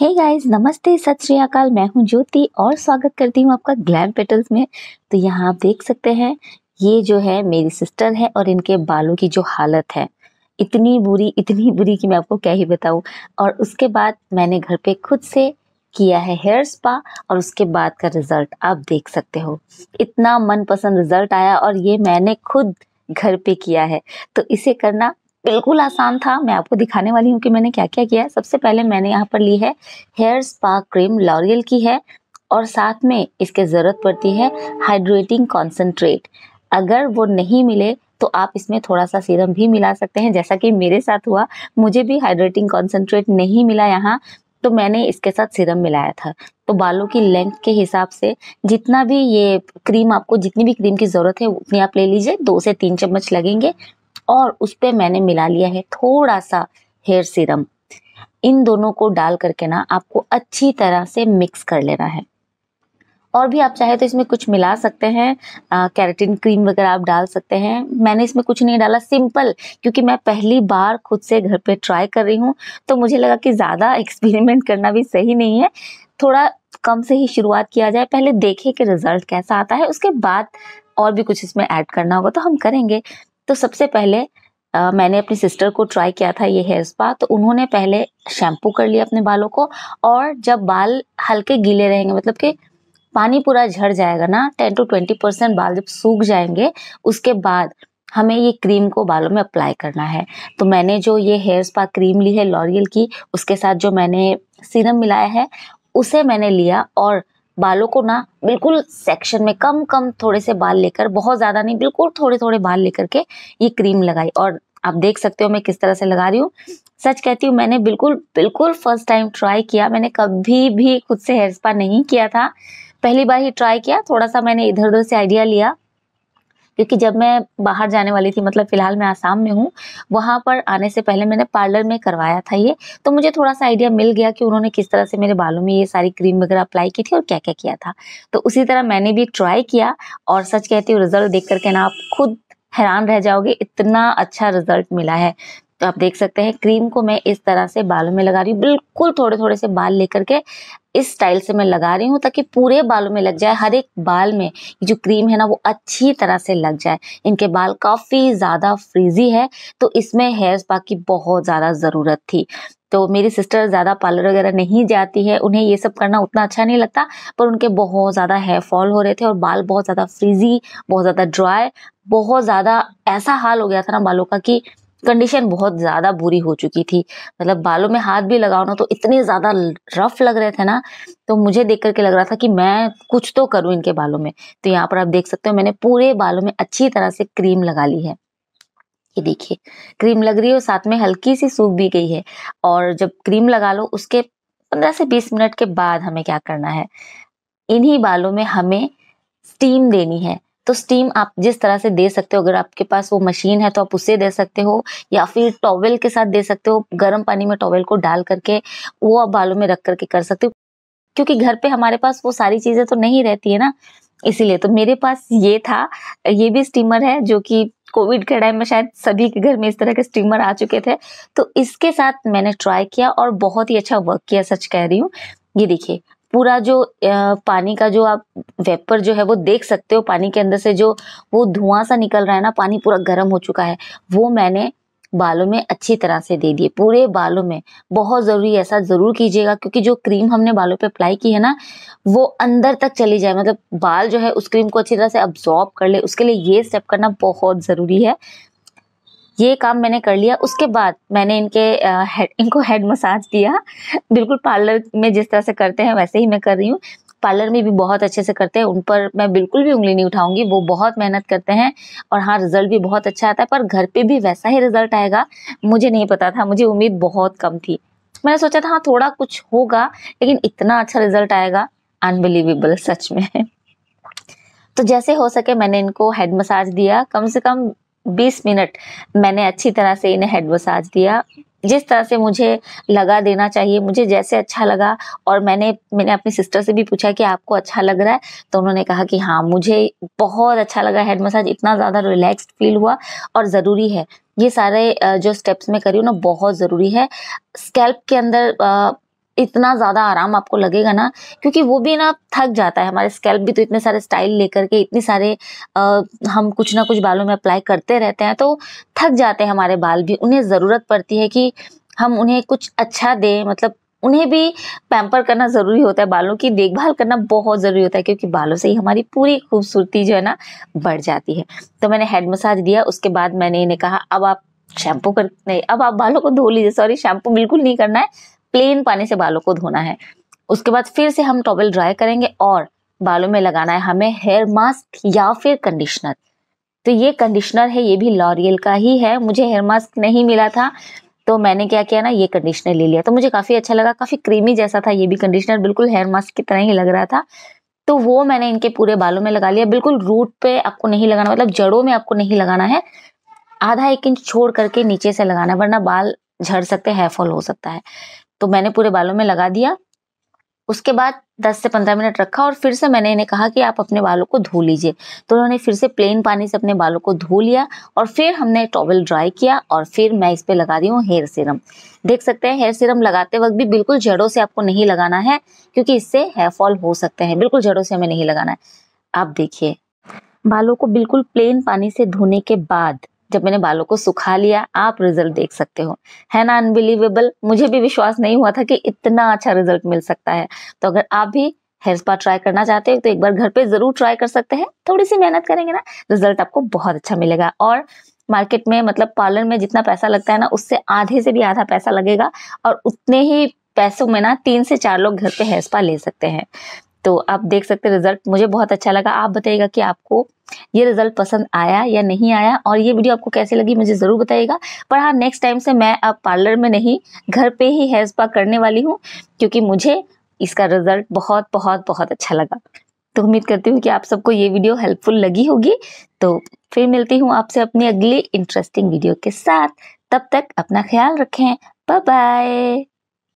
hey guys नमस्ते सत श्री अकाल मैं हूं ज्योति और स्वागत करती हूं आपका ग्लैम पेटल्स में तो यहां आप देख सकते हैं ये जो है मेरी सिस्टर है और इनके बालों की जो हालत है इतनी बुरी इतनी बुरी कि मैं आपको क्या ही बताऊं और उसके बाद मैंने घर पे खुद से किया है हेयर स्पा और उसके बाद का रिजल्ट आप देख सकते हो इतना मनपसंद रिजल्ट आया और ये मैंने खुद घर पे किया है तो इसे करना बिल्कुल आसान था मैं आपको दिखाने वाली हूँ कि मैंने क्या क्या किया है सबसे पहले मैंने यहाँ पर ली है हेयर स्पा क्रीम लॉरियल की है और साथ में इसके ज़रूरत पड़ती है हाइड्रेटिंग कॉन्सेंट्रेट अगर वो नहीं मिले तो आप इसमें थोड़ा सा सीरम भी मिला सकते हैं जैसा कि मेरे साथ हुआ मुझे भी हाइड्रेटिंग कॉन्सेंट्रेट नहीं मिला यहाँ तो मैंने इसके साथ सीरम मिलाया था तो बालों की लेंथ के हिसाब से जितना भी ये क्रीम आपको जितनी भी क्रीम की ज़रूरत है उतनी आप ले लीजिए दो से तीन चम्मच लगेंगे और उस पर मैंने मिला लिया है थोड़ा सा हेयर सीरम इन दोनों को डाल करके ना आपको अच्छी तरह से मिक्स कर लेना है और भी आप चाहे तो इसमें कुछ मिला सकते हैं कैरेटिन क्रीम वगैरह आप डाल सकते हैं मैंने इसमें कुछ नहीं डाला सिंपल क्योंकि मैं पहली बार खुद से घर पे ट्राई कर रही हूँ तो मुझे लगा कि ज़्यादा एक्सपेरिमेंट करना भी सही नहीं है थोड़ा कम से ही शुरुआत किया जाए पहले देखें कि रिजल्ट कैसा आता है उसके बाद और भी कुछ इसमें ऐड करना होगा तो हम करेंगे तो सबसे पहले आ, मैंने अपनी सिस्टर को ट्राई किया था ये हेयर स्पा तो उन्होंने पहले शैम्पू कर लिया अपने बालों को और जब बाल हल्के गीले रहेंगे मतलब कि पानी पूरा झड़ जाएगा ना टेन टू ट्वेंटी परसेंट बाल जब सूख जाएंगे उसके बाद हमें ये क्रीम को बालों में अप्लाई करना है तो मैंने जो ये हेयर स्पा क्रीम ली है लॉरियल की उसके साथ जो मैंने सीरम मिलाया है उसे मैंने लिया और बालों को ना बिल्कुल सेक्शन में कम कम थोड़े से बाल लेकर बहुत ज़्यादा नहीं बिल्कुल थोड़े थोड़े बाल लेकर के ये क्रीम लगाई और आप देख सकते हो मैं किस तरह से लगा रही हूँ सच कहती हूँ मैंने बिल्कुल बिल्कुल फर्स्ट टाइम ट्राई किया मैंने कभी भी खुद से हेयर स्पा नहीं किया था पहली बार ही ट्राई किया थोड़ा सा मैंने इधर उधर से आइडिया लिया क्योंकि जब मैं बाहर जाने वाली थी मतलब फिलहाल मैं आसाम में हूँ वहाँ पर आने से पहले मैंने पार्लर में करवाया था ये तो मुझे थोड़ा सा आइडिया मिल गया कि उन्होंने किस तरह से मेरे बालों में ये सारी क्रीम वगैरह अप्लाई की थी और क्या क्या किया था तो उसी तरह मैंने भी ट्राई किया और सच कहती हूँ रिजल्ट देख करके ना आप खुद हैरान रह जाओगे इतना अच्छा रिजल्ट मिला है तो आप देख सकते हैं क्रीम को मैं इस तरह से बालों में लगा रही हूँ बिल्कुल थोड़े थोड़े से बाल लेकर के इस स्टाइल से मैं लगा रही हूँ ताकि पूरे बालों में लग जाए हर एक बाल में जो क्रीम है ना वो अच्छी तरह से लग जाए इनके बाल काफ़ी ज़्यादा फ्रीजी है तो इसमें हेयर स्पा की बहुत ज़्यादा ज़रूरत थी तो मेरी सिस्टर ज़्यादा पार्लर वगैरह नहीं जाती है उन्हें ये सब करना उतना अच्छा नहीं लगता पर उनके बहुत ज़्यादा हेयर फॉल हो रहे थे और बाल बहुत ज़्यादा फ्रीजी बहुत ज़्यादा ड्राई बहुत ज़्यादा ऐसा हाल हो गया था ना बालों का कि कंडीशन बहुत ज़्यादा बुरी हो चुकी थी मतलब बालों में हाथ भी लगाओ ना तो इतने ज़्यादा रफ लग रहे थे ना तो मुझे देख करके लग रहा था कि मैं कुछ तो करूँ इनके बालों में तो यहाँ पर आप देख सकते हो मैंने पूरे बालों में अच्छी तरह से क्रीम लगा ली है ये देखिए क्रीम लग रही है और साथ में हल्की सी सूख भी गई है और जब क्रीम लगा लो उसके पंद्रह से बीस मिनट के बाद हमें क्या करना है इन्हीं बालों में हमें स्टीम देनी है तो स्टीम आप जिस तरह से दे सकते हो अगर आपके पास वो मशीन है तो आप उसे दे सकते हो या फिर टॉवेल के साथ दे सकते हो गर्म पानी में टॉवेल को डाल करके वो आप बालों में रख करके कर सकते हो क्योंकि घर पे हमारे पास वो सारी चीज़ें तो नहीं रहती है ना इसीलिए तो मेरे पास ये था ये भी स्टीमर है जो कि कोविड के टाइम में शायद सभी के घर में इस तरह के स्टीमर आ चुके थे तो इसके साथ मैंने ट्राई किया और बहुत ही अच्छा वर्क किया सच कह रही हूँ ये देखिए पूरा जो पानी का जो आप वेपर जो है वो देख सकते हो पानी के अंदर से जो वो धुआं सा निकल रहा है ना पानी पूरा गर्म हो चुका है वो मैंने बालों में अच्छी तरह से दे दिए पूरे बालों में बहुत ज़रूरी ऐसा ज़रूर कीजिएगा क्योंकि जो क्रीम हमने बालों पे अप्लाई की है ना वो अंदर तक चली जाए मतलब बाल जो है उस क्रीम को अच्छी तरह से अब्जॉर्ब कर ले उसके लिए ये स्टेप करना बहुत ज़रूरी है ये काम मैंने कर लिया उसके बाद मैंने इनके हेड इनको हेड मसाज दिया बिल्कुल पार्लर में जिस तरह से करते हैं वैसे ही मैं कर रही हूँ पार्लर में भी बहुत अच्छे से करते हैं उन पर मैं बिल्कुल भी उंगली नहीं उठाऊंगी वो बहुत मेहनत करते हैं और हाँ रिजल्ट भी बहुत अच्छा आता है पर घर पे भी वैसा ही रिजल्ट आएगा मुझे नहीं पता था मुझे उम्मीद बहुत कम थी मैंने सोचा था हाँ थोड़ा कुछ होगा लेकिन इतना अच्छा रिजल्ट आएगा अनबिलीवेबल सच में तो जैसे हो सके मैंने इनको हेड मसाज दिया कम से कम बीस मिनट मैंने अच्छी तरह से इन्हें हेड मसाज दिया जिस तरह से मुझे लगा देना चाहिए मुझे जैसे अच्छा लगा और मैंने मैंने अपनी सिस्टर से भी पूछा कि आपको अच्छा लग रहा है तो उन्होंने कहा कि हाँ मुझे बहुत अच्छा लगा हेड मसाज इतना ज़्यादा रिलैक्स्ड फील हुआ और ज़रूरी है ये सारे जो स्टेप्स मैं करी हूँ ना बहुत ज़रूरी है स्कैल्प के अंदर इतना ज़्यादा आराम आपको लगेगा ना क्योंकि वो भी ना थक जाता है हमारे स्कैल्प भी तो इतने सारे स्टाइल लेकर के इतने सारे आ, हम कुछ ना कुछ बालों में अप्लाई करते रहते हैं तो थक जाते हैं हमारे बाल भी उन्हें ज़रूरत पड़ती है कि हम उन्हें कुछ अच्छा दें मतलब उन्हें भी पैम्पर करना ज़रूरी होता है बालों की देखभाल करना बहुत ज़रूरी होता है क्योंकि बालों से ही हमारी पूरी खूबसूरती जो है ना बढ़ जाती है तो मैंने हेड मसाज दिया उसके बाद मैंने इन्हें कहा अब आप शैम्पू कर नहीं अब आप बालों को धो लीजिए सॉरी शैम्पू बिल्कुल नहीं करना है प्लेन पानी से बालों को धोना है उसके बाद फिर से हम टॉवल ड्राई करेंगे और बालों में लगाना है हमें हेयर मास्क या फिर कंडीशनर तो ये कंडीशनर है ये भी लॉरियल का ही है मुझे हेयर मास्क नहीं मिला था तो मैंने क्या किया ना ये कंडीशनर ले लिया तो मुझे काफ़ी अच्छा लगा काफ़ी क्रीमी जैसा था ये भी कंडीशनर बिल्कुल हेयर मास्क की तरह ही लग रहा था तो वो मैंने इनके पूरे बालों में लगा लिया बिल्कुल रूट पे आपको नहीं लगाना मतलब जड़ों में आपको नहीं लगाना है आधा एक इंच छोड़ करके नीचे से लगाना वरना बाल झड़ सकते हैं हेयरफॉल हो सकता है तो मैंने पूरे बालों में लगा दिया उसके बाद 10 से 15 मिनट रखा और फिर से मैंने इन्हें कहा कि आप अपने बालों को धो लीजिए तो उन्होंने फिर से प्लेन पानी से अपने बालों को धो लिया और फिर हमने टॉवल ड्राई किया और फिर मैं इस पर लगा रही हूँ हेयर सीरम देख सकते हैं हेयर सीरम लगाते वक्त भी बिल्कुल जड़ों से आपको नहीं लगाना है क्योंकि इससे हेयर फॉल हो सकते हैं बिल्कुल जड़ों से हमें नहीं लगाना है आप देखिए बालों को बिल्कुल प्लेन पानी से धोने के बाद जब मैंने बालों को सुखा लिया आप रिजल्ट देख सकते हो है ना अनबिलीवेबल मुझे भी विश्वास नहीं हुआ था कि इतना अच्छा रिजल्ट मिल सकता है तो अगर आप भी हेयर स्पा ट्राई करना चाहते हो तो एक बार घर पे जरूर ट्राई कर सकते हैं थोड़ी सी मेहनत करेंगे ना रिजल्ट आपको बहुत अच्छा मिलेगा और मार्केट में मतलब पार्लर में जितना पैसा लगता है ना उससे आधे से भी आधा पैसा लगेगा और उतने ही पैसों में ना तीन से चार लोग घर पे हेयर स्पा ले सकते हैं तो आप देख सकते रिजल्ट मुझे बहुत अच्छा लगा आप बताइएगा कि आपको ये रिजल्ट पसंद आया या नहीं आया और ये वीडियो आपको कैसे लगी मुझे ज़रूर बताइएगा पर हाँ नेक्स्ट टाइम से मैं अब पार्लर में नहीं घर पे ही हेयर स्पा करने वाली हूँ क्योंकि मुझे इसका रिजल्ट बहुत बहुत बहुत अच्छा लगा तो उम्मीद करती हूँ कि आप सबको ये वीडियो हेल्पफुल लगी होगी तो फिर मिलती हूँ आपसे अपनी अगली इंटरेस्टिंग वीडियो के साथ तब तक अपना ख्याल रखें बाय बाय